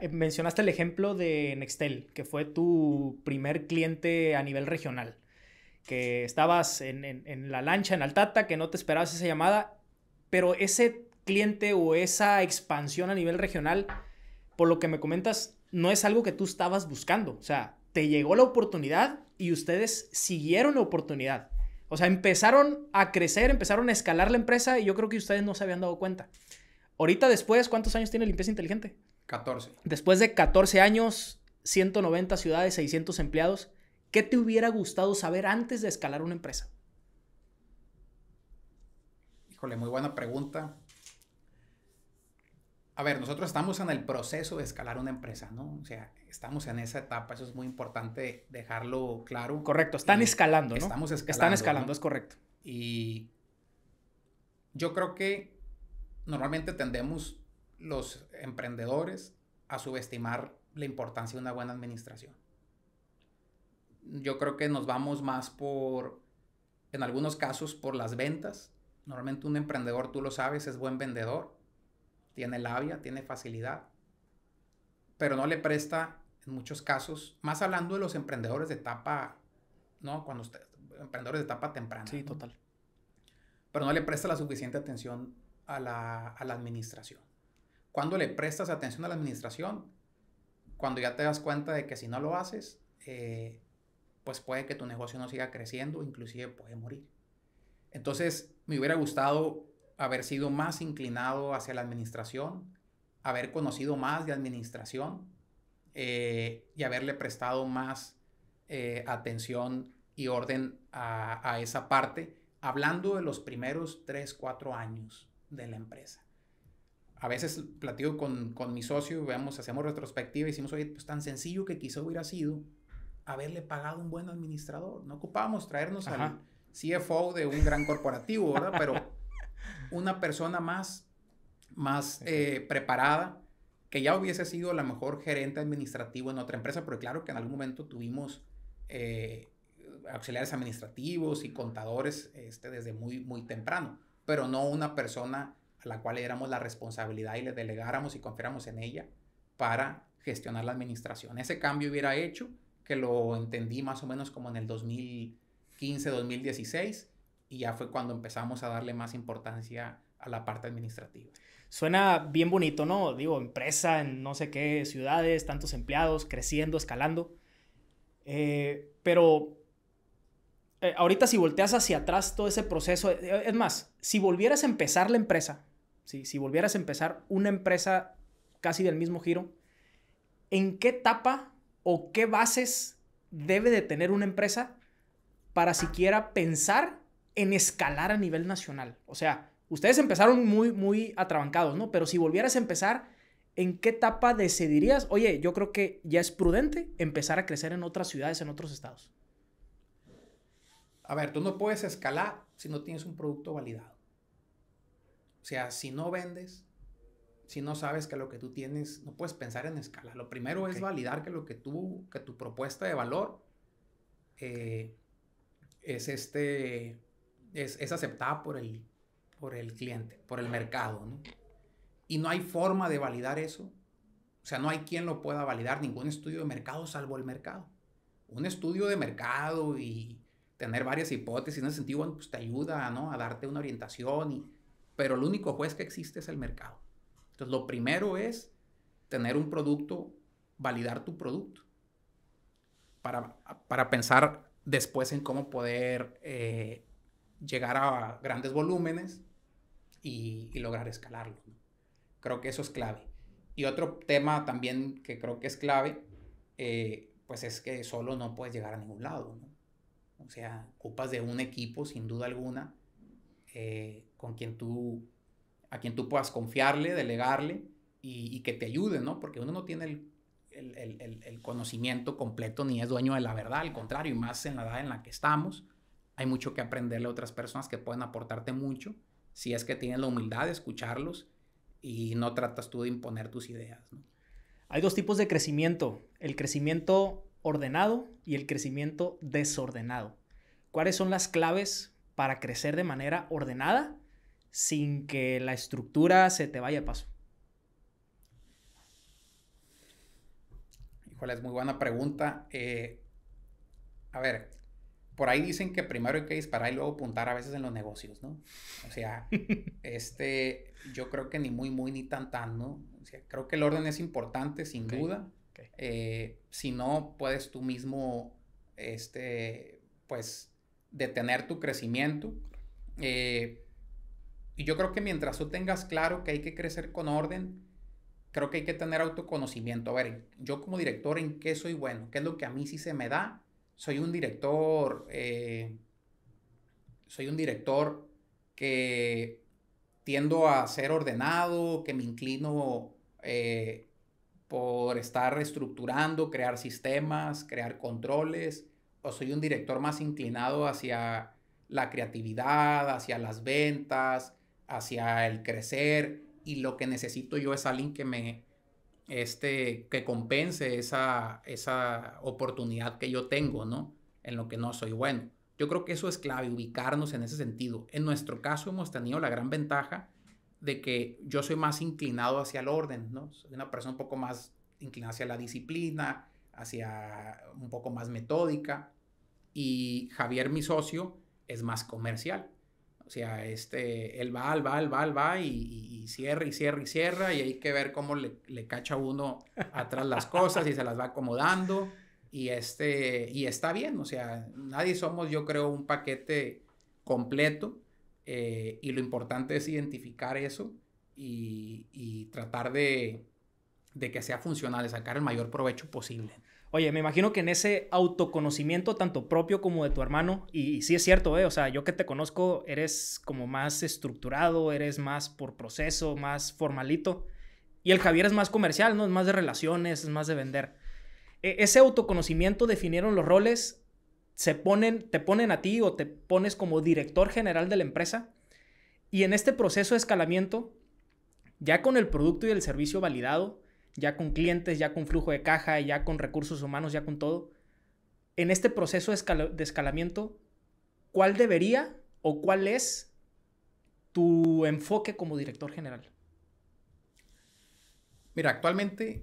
Eh, mencionaste el ejemplo de Nextel, que fue tu primer cliente a nivel regional, que estabas en, la lancha, en Altata, que no te esperabas esa llamada, pero ese cliente o esa expansión a nivel regional, por lo que me comentas, no es algo que tú estabas buscando. O sea, te llegó la oportunidad y ustedes siguieron la oportunidad. O sea, empezaron a crecer, empezaron a escalar la empresa y yo creo que ustedes no se habían dado cuenta. Ahorita después, ¿cuántos años tiene Limpieza Inteligente? 14. Después de 14 años, 190 ciudades, 600 empleados, ¿qué te hubiera gustado saber antes de escalar una empresa? Híjole, muy buena pregunta. A ver, nosotros estamos en el proceso de escalar una empresa, ¿no? O sea, estamos en esa etapa, eso es muy importante dejarlo claro. Correcto, están escalando, ¿no? Estamos escalando. Están escalando, es correcto. Y yo creo que normalmente tendemos los emprendedores a subestimar la importancia de una buena administración. Yo creo que nos vamos más por, en algunos casos, por las ventas. Normalmente un emprendedor, tú lo sabes, es buen vendedor, tiene labia, tiene facilidad, pero no le presta, en muchos casos, más hablando de los emprendedores de etapa, ¿no? Cuando emprendedores de etapa temprana. Sí, total. Pero no le presta la suficiente atención a la administración. ¿Cuándo le prestas atención a la administración? Cuando ya te das cuenta de que si no lo haces, eh, pues puede que tu negocio no siga creciendo, inclusive puede morir. Entonces, me hubiera gustado haber sido más inclinado hacia la administración, haber conocido más de administración eh, y haberle prestado más eh, atención y orden a, a esa parte, hablando de los primeros 3, 4 años de la empresa a veces platico con, con mi socio, veamos, hacemos retrospectiva y decimos, oye, pues tan sencillo que quizá hubiera sido haberle pagado un buen administrador. No ocupábamos traernos al CFO de un gran corporativo, ¿verdad? Pero una persona más, más eh, preparada, que ya hubiese sido la mejor gerente administrativo en otra empresa, porque claro que en algún momento tuvimos eh, auxiliares administrativos y contadores este, desde muy, muy temprano, pero no una persona la cual éramos la responsabilidad y le delegáramos y confiáramos en ella para gestionar la administración. Ese cambio hubiera hecho que lo entendí más o menos como en el 2015, 2016 y ya fue cuando empezamos a darle más importancia a la parte administrativa. Suena bien bonito, ¿no? Digo, empresa en no sé qué ciudades, tantos empleados, creciendo, escalando. Eh, pero eh, ahorita si volteas hacia atrás todo ese proceso, eh, es más, si volvieras a empezar la empresa si, volvieras a empezar una empresa casi del mismo giro, ¿en qué etapa o qué bases debe de tener una empresa para siquiera pensar en escalar a nivel nacional? O sea, ustedes empezaron muy, muy atrabancados, ¿no? Pero si volvieras a empezar, ¿en qué etapa decidirías, oye, yo creo que ya es prudente empezar a crecer en otras ciudades, en otros estados? A ver, tú no puedes escalar si no tienes un producto validado. O sea, si no vendes, si no sabes que lo que tú tienes, no puedes pensar en escala. Lo primero es validar que lo que tú, que tu propuesta de valor eh, es este, es, es, aceptada por el, por el cliente, por el mercado, ¿no? Y no hay forma de validar eso. O sea, no hay quien lo pueda validar, ningún estudio de mercado salvo el mercado. Un estudio de mercado y tener varias hipótesis en ese sentido, pues te ayuda, ¿no? A darte una orientación y pero el único juez que existe es el mercado. Entonces, lo primero es tener un producto, validar tu producto, para, pensar después en cómo poder eh, llegar a grandes volúmenes y, lograr escalarlo. Creo que eso es clave. Y otro tema también que creo que es clave, eh, pues es que solo no puedes llegar a ningún lado. O sea, ocupas de un equipo, sin duda alguna, eh, con quien tú, a quien tú puedas confiarle, delegarle y, que te ayude, ¿no? Porque uno no tiene el, el, conocimiento completo ni es dueño de la verdad, al contrario, y más en la edad en la que estamos, hay mucho que aprenderle a otras personas que pueden aportarte mucho si es que tienes la humildad de escucharlos y no tratas tú de imponer tus ideas, Hay dos tipos de crecimiento, el crecimiento ordenado y el crecimiento desordenado. ¿Cuáles son las claves para crecer de manera ordenada sin que la estructura se te vaya a paso? Híjole, es muy buena pregunta. Eh, a ver, por ahí dicen que primero hay que disparar y luego apuntar a veces en los negocios, ¿no? O sea, este, yo creo que ni muy, muy, ni tan, tan, ¿no? O sea, creo que el orden es importante, sin duda. Eh, si no, puedes tú mismo, este, pues, de tener tu crecimiento. Eh, y yo creo que mientras tú tengas claro que hay que crecer con orden, creo que hay que tener autoconocimiento. A ver, yo como director, ¿en qué soy bueno? ¿Qué es lo que a mí sí se me da? Soy un director, eh, soy un director que tiendo a ser ordenado, que me inclino eh, por estar reestructurando, crear sistemas, crear controles, o soy un director más inclinado hacia la creatividad, hacia las ventas, hacia el crecer y lo que necesito yo es alguien que me este que compense esa oportunidad que yo tengo, ¿no? En lo que no soy bueno. Yo creo que eso es clave ubicarnos en ese sentido. En nuestro caso hemos tenido la gran ventaja de que yo soy más inclinado hacia el orden, ¿no? Soy una persona un poco más inclinada hacia la disciplina, hacia un poco más metódica y Javier, mi socio, es más comercial. O sea, este, él va, él va, él va, va y, cierra y cierra y cierra y hay que ver cómo le, cacha uno atrás las cosas y se las va acomodando y, este, y está bien. O sea, nadie somos, yo creo, un paquete completo eh, y lo importante es identificar eso y, tratar de, de que sea funcional, de sacar el mayor provecho posible. Oye, me imagino que en ese autoconocimiento, tanto propio como de tu hermano, y, sí es cierto, ¿eh? o sea, yo que te conozco, eres como más estructurado, eres más por proceso, más formalito, y el Javier es más comercial, ¿no? Es más de relaciones, es más de vender. E, ese autoconocimiento definieron los roles, se ponen, te ponen a ti o te pones como director general de la empresa, y en este proceso de escalamiento, ya con el producto y el servicio validado, ya con clientes, ya con flujo de caja, ya con recursos humanos, ya con todo. En este proceso de, escalamiento, ¿cuál debería o cuál es tu enfoque como director general? Mira, actualmente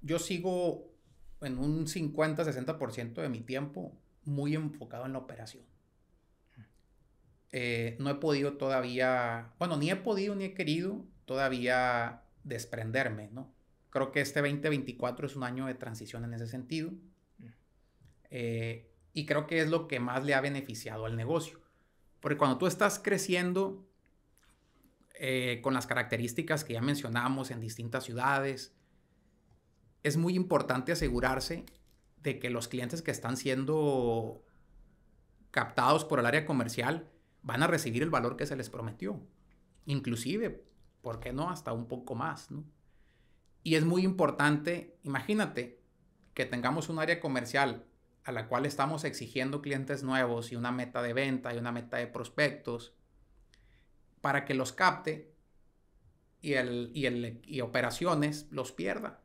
yo sigo en un 50-60% de mi tiempo muy enfocado en la operación. Eh, no he podido todavía, bueno, ni he podido ni he querido todavía desprenderme, ¿no? Creo que este 2024 es un año de transición en ese sentido. Mm. Eh, y creo que es lo que más le ha beneficiado al negocio. Porque cuando tú estás creciendo eh, con las características que ya mencionamos en distintas ciudades, es muy importante asegurarse de que los clientes que están siendo captados por el área comercial van a recibir el valor que se les prometió. Inclusive, ¿por qué no? Hasta un poco más, ¿no? Y es muy importante, imagínate, que tengamos un área comercial a la cual estamos exigiendo clientes nuevos y una meta de venta y una meta de prospectos para que los capte y, el, el, operaciones los pierda.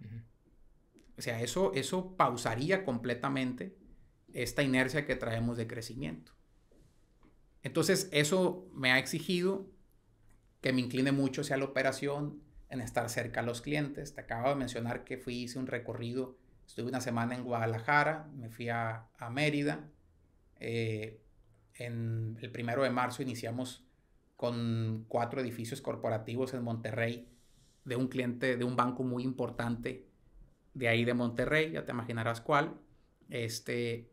O sea, eso, eso pausaría completamente esta inercia que traemos de crecimiento. Entonces, eso me ha exigido que me incline mucho hacia la operación, en estar cerca a los clientes. Te acabo de mencionar que fui, hice un recorrido, estuve una semana en Guadalajara, me fui a, Mérida. Eh, en el primero de marzo iniciamos con cuatro edificios corporativos en Monterrey de un cliente de un banco muy importante de ahí de Monterrey, ya te imaginarás cuál. Este,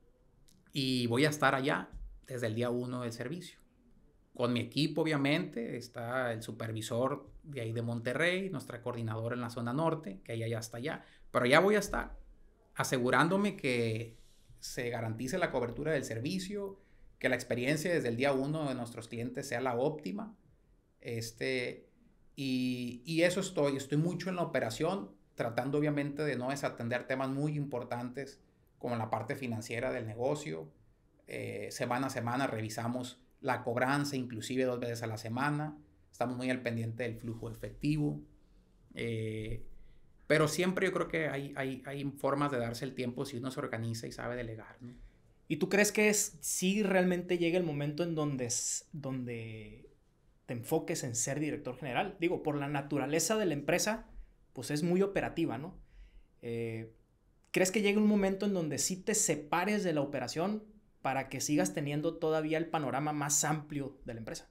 y voy a estar allá desde el día uno del servicio con mi equipo, obviamente, está el supervisor de ahí de Monterrey, nuestra coordinadora en la zona norte, que ella ya está allá, pero ya voy a estar asegurándome que se garantice la cobertura del servicio, que la experiencia desde el día uno de nuestros clientes sea la óptima, este, y, y eso estoy, estoy mucho en la operación, tratando obviamente de no desatender temas muy importantes como la parte financiera del negocio, eh, semana a semana revisamos la cobranza inclusive dos veces a la semana, estamos muy al pendiente del flujo efectivo, eh, pero siempre yo creo que hay, hay, formas de darse el tiempo si uno se organiza y sabe delegar. ¿Y tú crees que es, sí realmente llega el momento en donde, donde te enfoques en ser director general? Digo, por la naturaleza de la empresa, pues es muy operativa, ¿no? Eh, ¿Crees que llega un momento en donde sí te separes de la operación para que sigas teniendo todavía el panorama más amplio de la empresa.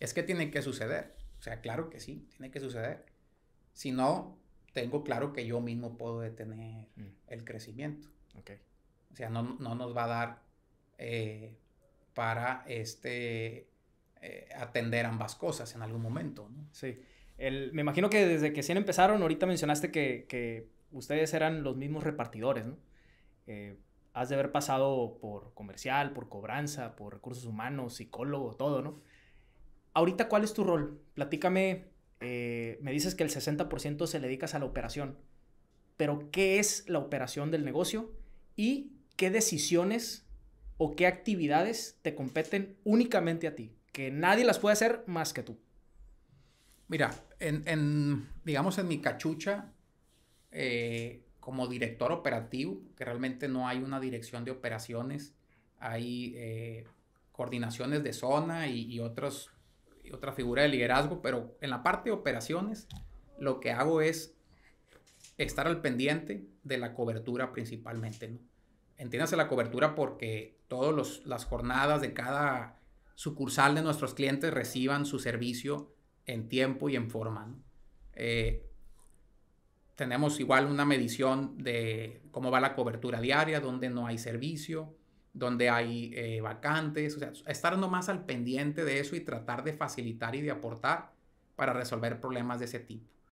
Es que tiene que suceder. O sea, claro que sí, tiene que suceder. Si no, tengo claro que yo mismo puedo detener mm. el crecimiento. O sea, no, no, nos va a dar eh, para este, eh, atender ambas cosas en algún momento. ¿no? Sí. me imagino que desde que se empezaron, ahorita mencionaste que, ustedes eran los mismos repartidores, ¿no? Eh, has de haber pasado por comercial, por cobranza, por recursos humanos, psicólogo, todo, ¿no? Ahorita, ¿cuál es tu rol? Platícame, eh, me dices que el 60% se le dedicas a la operación, pero ¿qué es la operación del negocio y qué decisiones o qué actividades te competen únicamente a ti, que nadie las puede hacer más que tú? Mira, en, digamos en mi cachucha, eh, como director operativo, que realmente no hay una dirección de operaciones, hay eh, coordinaciones de zona y, otras y otra figura de liderazgo, pero en la parte de operaciones lo que hago es estar al pendiente de la cobertura principalmente. Entiéndase la cobertura porque todas las jornadas de cada sucursal de nuestros clientes reciban su servicio en tiempo y en forma. Eh, tenemos igual una medición de cómo va la cobertura diaria, dónde no hay servicio, dónde hay eh, vacantes, o sea, estar nomás al pendiente de eso y tratar de facilitar y de aportar para resolver problemas de ese tipo.